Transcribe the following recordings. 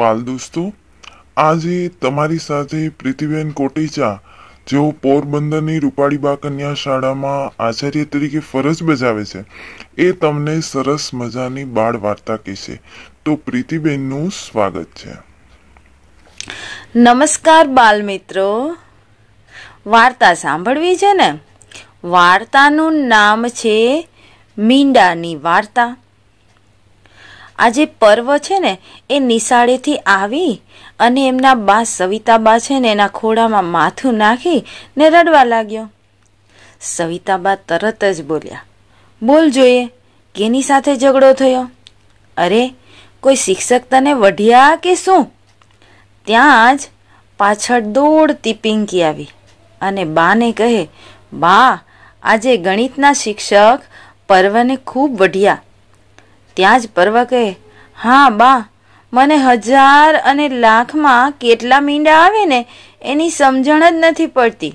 બાલ દોસ્તો આજે તમારી સાથે પ્રીતિબેન કોટેચા જેઓ પોરબંદરની રૂપાળીબા કન્યા શાળામાં આચાર્ય તરીકે ફરજ બજાવે છે એ તમને સરસ મજાની બાળ વાર્તા કહેશે તો પ્રીતિબેનનું સ્વાગત છે નમસ્કાર બાલ મિત્રો વાર્તા સાંભળવી છે ને વાર્તાનું નામ છે મીંડાની વાર્તા આ જે પર્વ છે ને એ નિશાળેથી આવી અને એમના બા સવિતાબા છે ને એના ખોળામાં માથું નાખી ને રડવા લાગ્યો સવિતાબા તરત જ બોલ્યા બોલ જોઈએ કેની સાથે ઝઘડો થયો અરે કોઈ શિક્ષક તને વઢ્યા કે શું ત્યાં જ પાછળ દોડતી પિંકી આવી અને બાને કહે બા આજે ગણિતના શિક્ષક પર્વને ખૂબ વઢ્યા ત્યાં જ પર્વ કહે હા બા મને હજાર અને લાખમાં કેટલા મીંડા આવે ને એની સમજણ જ નથી પડતી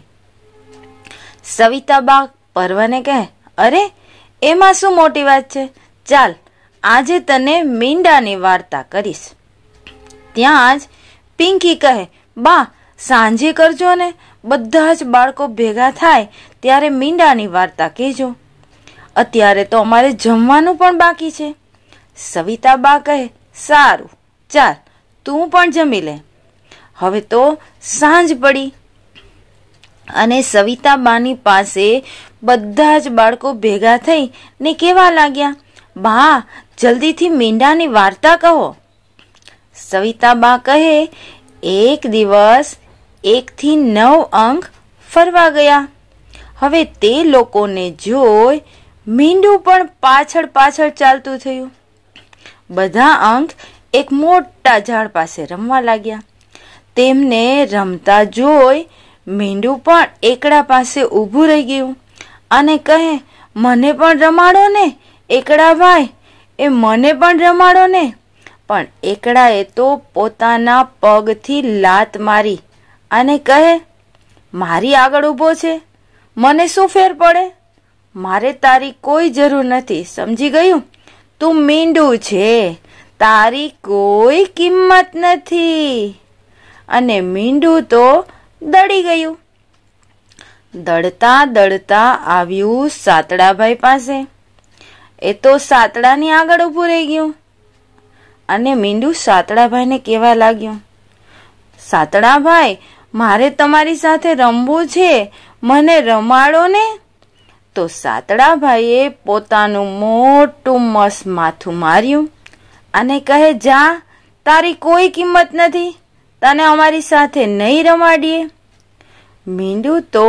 સવિતા બા પર્વને કહે અરે એમાં શું મોટી વાત છે ચાલ આજે તને મીંડાની વાર્તા કરીશ ત્યાં જ પિંકી કહે બા સાંજે કરજો ને બધા જ બાળકો ભેગા થાય ત્યારે મીંડાની વાર્તા કહેજો અત્યારે તો અમારે જમવાનું પણ બાકી છે સવિતા બા કહે સારું ચાલ તું પણ જમી લે હવે તો સાંજ પડી અને સવિતા બાની પાસે બધા જ બાળકો ભેગા થઈ ને કેવા લાગ્યા બા જલ્દીથી મીંડાની વાર્તા કહો સવિતા બા કહે એક દિવસ એકથી નવ અંક ફરવા ગયા હવે તે લોકોને જોઈ મીંડું પણ પાછળ પાછળ ચાલતું થયું બધા અંક એક મોટા ઝાડ પાસે રમવા લાગ્યા તેમને રમતા જોઈ મીંડું પણ એકડા પાસે ઊભું રહી ગયું અને કહે મને પણ રમાડો ને એકડા ભાઈ એ મને પણ રમાડો ને પણ એકડાએ તો પોતાના પગથી લાત મારી અને કહે મારી આગળ ઊભો છે મને શું ફેર પડે મારે તારી કોઈ જરૂર નથી સમજી ગયું તું મીંડું છે તારી કોઈ કિંમત નથી અને મીંડું તો દડી ગયું દડતા દડતા આવ્યું સાતડાભાઈ પાસે એ તો સાતડાની આગળ ઊભું રહી ગયું અને મીંડું સાતડાભાઈને કહેવા લાગ્યું સાતડાભાઈ મારે તમારી સાથે રમવું છે મને રમાડો ને તો સાતડાભાઈએ પોતાનું મોટું મસ માથું માર્યું અને કહે જા તારી કોઈ કિંમત નથી તને અમારી સાથે નહીં રમાડીએ મીંડું તો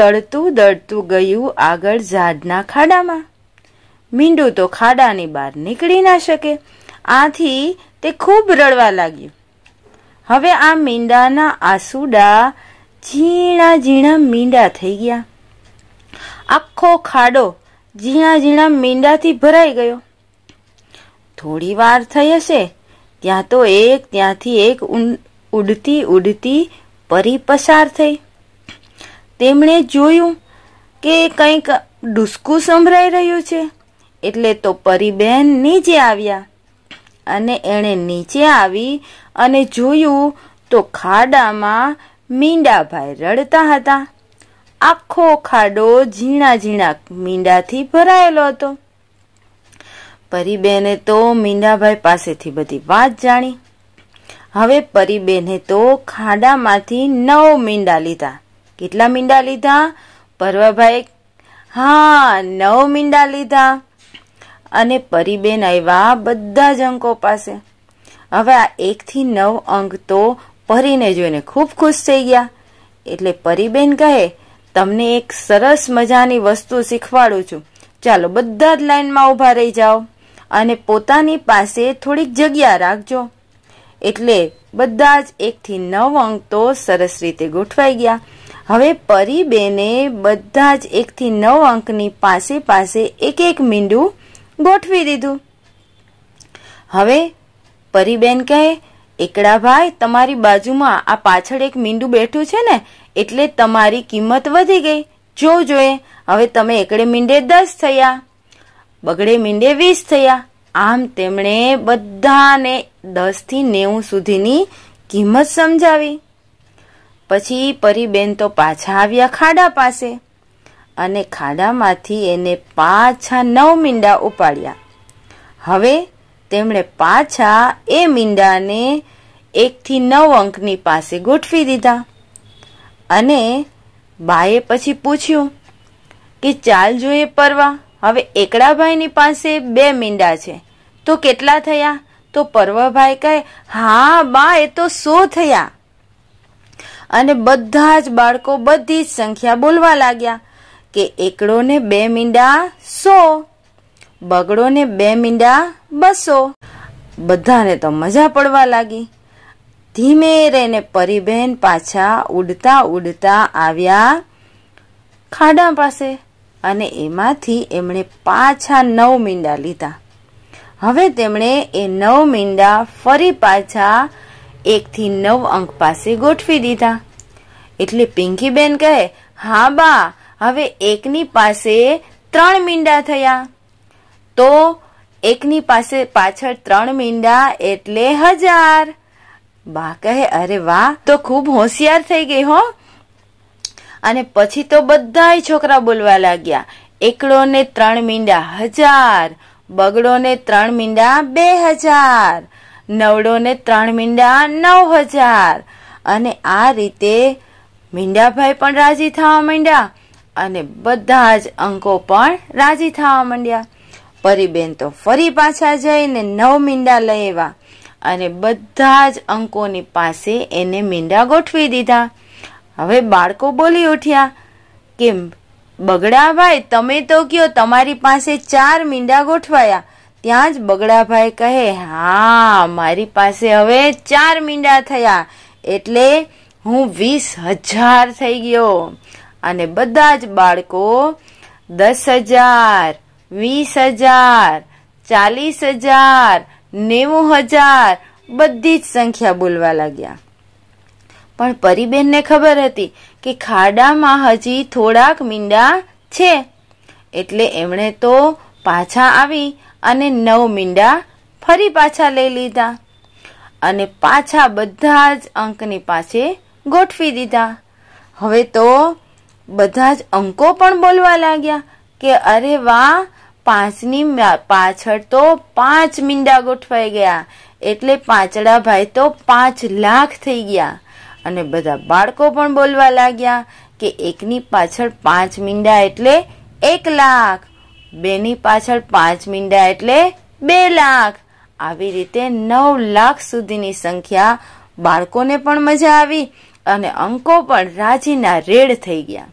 દળતું દળતું ગયું આગળ ઝાડના ખાડામાં મીંડું તો ખાડાની બહાર નીકળી ના શકે આથી તે ખૂબ રડવા લાગ્યું હવે આ મીંડાના આસુડા ઝીણા ઝીણા મીંડા થઈ ગયા આખો ખાડો ઝીણા ઝીણા મીંડાથી ભરાઈ ગયો થોડી વાર થઈ હશે ત્યાં તો એક ત્યાંથી એક ઉડતી ઉડતી પરી પસાર થઈ તેમણે જોયું કે કંઈક ડુસકું સંભળાઈ રહ્યું છે એટલે તો પરી બહેન નીચે આવ્યા અને એણે નીચે આવી અને જોયું તો ખાડામાં મીંડાભાઈ રડતા હતા આખો ખાડો ઝીણા ઝીણા મીંડાથી ભરાયેલો હતો પરીબેને તો મીંડાભાઈ પાસેથી બધી વાત જાણી હવે પરીબેને તો ખાડામાંથી નવ મીંડા લીધા કેટલા મીંડા લીધા પરવાભાઈ હા નવ મીંડા લીધા અને પરીબેન આવ્યા બધા જ અંકો પાસે હવે આ એકથી નવ અંક તો પરીને જોઈને ખૂબ ખુશ થઈ ગયા એટલે પરીબેન કહે તમને એક સરસ મજાની વસ્તુ શીખવાડું છું ચાલો બધા જ લાઈનમાં ઊભા રહી જાઓ અને પોતાની પાસે થોડીક જગ્યા રાખજો એટલે બધા જ એકથી નવ અંક તો સરસ રીતે ગોઠવાઈ ગયા હવે પરીબેને બધા જ એકથી નવ અંકની પાસે પાસે એક એક મીંડું ગોઠવી દીધું હવે પરીબેન કહે એકડા ભાઈ તમારી બાજુમાં આ પાછળ એક મીંડું બેઠું છે ને એટલે તમારી કિંમત વધી ગઈ જો જોઈએ હવે તમે એકડે મીંડે દસ થયા બગડે મીંડે વીસ થયા આમ તેમણે બધાને દસથી નેવું સુધીની કિંમત સમજાવી પછી પરીબેન તો પાછા આવ્યા ખાડા પાસે અને ખાડામાંથી એને પાછા નવ મીંડા ઉપાડ્યા હવે તેમણે પાછા એ મીંડાને એકથી નવ અંકની પાસે ગોઠવી દીધા અને બાએ પછી પૂછ્યું કે ચાલ જોઈએ પરવા હવે એકડાભાઈની પાસે બે મીંડા છે તો કેટલા થયા તો પર્વભાઈ કહે હા બા એ તો સો થયા અને બધા જ બાળકો બધી જ સંખ્યા બોલવા લાગ્યા કે એકડોને બે મીંડા સો બગડોને બે મીંડા બસો બધાને તો મજા પડવા લાગી ધીમે રહીને પરીબહેન પાછા ઉડતા ઉડતા આવ્યા ખાડા પાસે અને એમાંથી એમણે પાછા નવ મીંડા લીધા હવે તેમણે એ નવ મીંડા ફરી પાછા એકથી નવ અંક પાસે ગોઠવી દીધા એટલે પિંકીબેન કહે હા બા હવે એકની પાસે ત્રણ મીંડા થયા તો એકની પાસે પાછળ ત્રણ મીંડા એટલે હજાર બા કહે અરે વાહ તો ખૂબ હોશિયાર થઈ ગઈ હો અને પછી તો બધાય છોકરા બોલવા લાગ્યા એકડો ને ત્રણ મીંડા હજાર બગડો ને ત્રણ મીંડા બે હજાર નવડો ને ત્રણ મીંડા નવ હજાર અને આ રીતે મીંડાભાઈ પણ રાજી થવા માંડ્યા અને બધા જ અંકો પણ રાજી થવા માંડ્યા પરીબેન તો ફરી પાછા જઈને નવ મીંડા લઈ આવ્યા અને બધા જ અંકોની પાસે એને મીંડા ગોઠવી દીધા હવે બાળકો બોલી ઉઠ્યા કેમ બગડાભાઈ તમે તો કયો તમારી પાસે ચાર મીંડા ગોઠવાયા ત્યાં જ બગડાભાઈ કહે હા મારી પાસે હવે ચાર મીંડા થયા એટલે હું વીસ હજાર થઈ ગયો અને બધા જ બાળકો દસ હજાર વીસ હજાર ચાલીસ હજાર નેવું હજાર બધી જ સંખ્યા બોલવા લાગ્યા પણ પરીબેનને ખબર હતી કે ખાડામાં હજી થોડાક મીંડા છે એટલે એમણે તો પાછા આવી અને નવ મીંડા ફરી પાછા લઈ લીધા અને પાછા બધા જ અંકની પાસે ગોઠવી દીધા હવે તો બધા જ અંકો પણ બોલવા લાગ્યા કે અરે વાહ પાંચની પાછળ તો પાંચ મીંડા ગોઠવાઈ ગયા એટલે પાંચડા ભાઈ તો પાંચ લાખ થઈ ગયા અને બધા બાળકો પણ બોલવા લાગ્યા કે એકની પાછળ પાંચ મીંડા એટલે એક લાખ બેની પાછળ પાંચ મીંડા એટલે બે લાખ આવી રીતે નવ લાખ સુધીની સંખ્યા બાળકોને પણ મજા આવી અને અંકો પણ રાજીના રેડ થઈ ગયા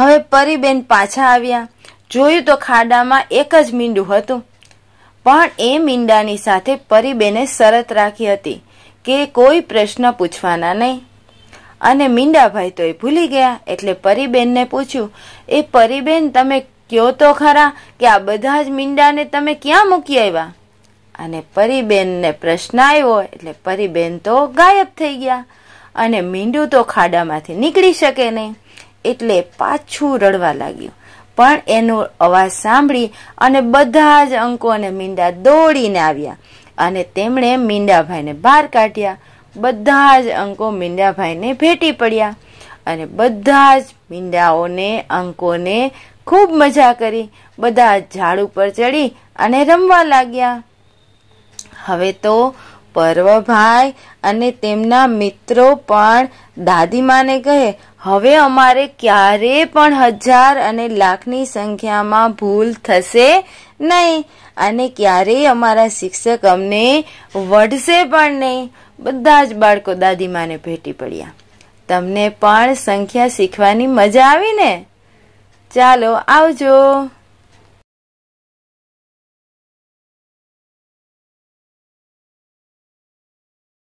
હવે પરીબેન પાછા આવ્યા જોયું તો ખાડામાં એક જ મીંડું હતું પણ એ મીંડાની સાથે પરીબેને શરત રાખી હતી કે કોઈ પ્રશ્ન પૂછવાના નહીં અને મીંડાભાઈ તો એ ભૂલી ગયા એટલે પરીબેનને પૂછ્યું એ પરીબેન તમે કયો તો ખરા કે આ બધા જ મીંડાને તમે ક્યાં મૂકી આવ્યા અને પરીબેનને પ્રશ્ન આવ્યો એટલે પરીબેન તો ગાયબ થઈ ગયા અને મીંડું તો ખાડામાંથી નીકળી શકે નહીં એટલે પાછું રડવા લાગ્યું પણ એનો અવાજ સાંભળી અને બધા જ અંકો અને મીંડા દોડીને આવ્યા અને તેમણે મીંડાભાઈને બહાર કાઢ્યા બધા જ અંકો મીંડાભાઈને ભેટી પડ્યા અને બધા જ મીંડાઓને અંકોને ખૂબ મજા કરી બધા ઝાડ ઉપર ચડી અને રમવા લાગ્યા હવે તો પર્વભાઈ અને તેમના મિત્રો પણ દાદીમાને કહે હવે અમારે ક્યારે પણ હજાર અને લાખની સંખ્યામાં ભૂલ થશે નહીં અને ક્યારેય અમારા શિક્ષક અમને વઢશે પણ નહીં બધા જ બાળકો દાદીમાને ભેટી પડ્યા તમને પણ સંખ્યા શીખવાની મજા આવી ને ચાલો આવજો